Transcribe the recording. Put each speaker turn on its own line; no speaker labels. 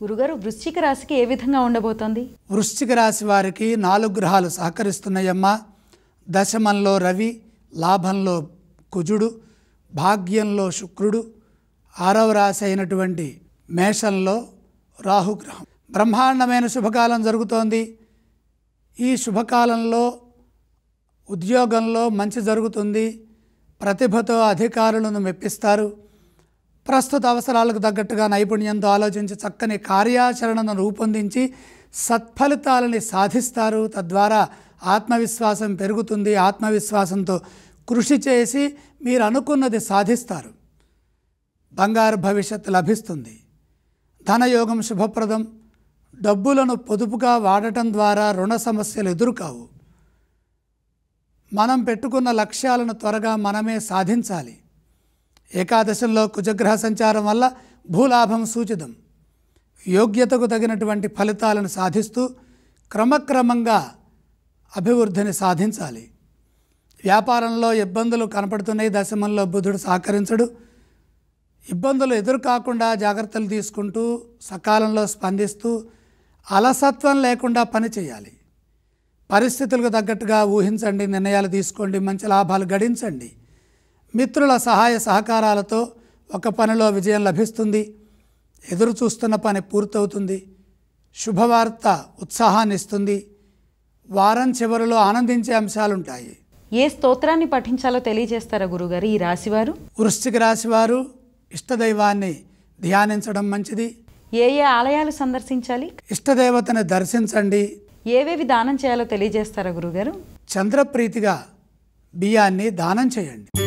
గురుగారు వృశ్చిక రాశికి ఏ విధంగా ఉండబోతోంది వృశ్చిక రాశి వారికి నాలుగు గ్రహాలు సహకరిస్తున్నాయమ్మా దశమంలో రవి లాభంలో కుజుడు భాగ్యంలో శుక్రుడు ఆరవ రాశి అయినటువంటి మేషంలో రాహుగ్రహం బ్రహ్మాండమైన శుభకాలం జరుగుతోంది ఈ శుభకాలంలో ఉద్యోగంలో మంచి జరుగుతుంది ప్రతిభతో అధికారులను మెప్పిస్తారు ప్రస్తుత అవసరాలకు తగ్గట్టుగా నైపుణ్యంతో ఆలోచించి చక్కని కార్యాచరణను రూపొందించి సత్ఫలితాలని సాధిస్తారు తద్వారా ఆత్మవిశ్వాసం పెరుగుతుంది ఆత్మవిశ్వాసంతో కృషి చేసి మీరు అనుకున్నది సాధిస్తారు బంగారు భవిష్యత్తు లభిస్తుంది ధనయోగం శుభప్రదం డబ్బులను పొదుపుగా వాడటం ద్వారా రుణ సమస్యలు ఎదురుకావు మనం పెట్టుకున్న లక్ష్యాలను త్వరగా మనమే సాధించాలి ఏకాదశంలో కుజగ్రహ సంచారం వల్ల భూలాభం సూచితం యోగ్యతకు తగినటువంటి ఫలితాలను సాధిస్తూ క్రమక్రమంగా అభివృద్ధిని సాధించాలి వ్యాపారంలో ఇబ్బందులు కనపడుతున్నాయి దశమంలో బుధుడు సహకరించడు ఇబ్బందులు ఎదురు కాకుండా జాగ్రత్తలు తీసుకుంటూ సకాలంలో స్పందిస్తూ అలసత్వం లేకుండా పనిచేయాలి పరిస్థితులకు తగ్గట్టుగా ఊహించండి నిర్ణయాలు తీసుకోండి మంచి లాభాలు గడించండి మిత్రుల సహాయ సహకారాలతో ఒక పనిలో విజయం లభిస్తుంది ఎదురు చూస్తున్న పని పూర్తవుతుంది శుభవార్త ఉత్సాహాన్ని ఇస్తుంది వారం చివరిలో ఆనందించే అంశాలుంటాయి ఏ స్తోత్రాన్ని పఠించాలో తెలియజేస్తారా గురుగారు ఈ రాశివారు వృశ్చిక రాశివారు ఇష్టదైవాన్ని ధ్యానించడం మంచిది ఏ ఏ ఆలయాలు సందర్శించాలి ఇష్టదేవతను దర్శించండి ఏవేవి దానం చేయాలో తెలియజేస్తారా గురుగారు చంద్రప్రీతిగా బియ్యాన్ని దానం చేయండి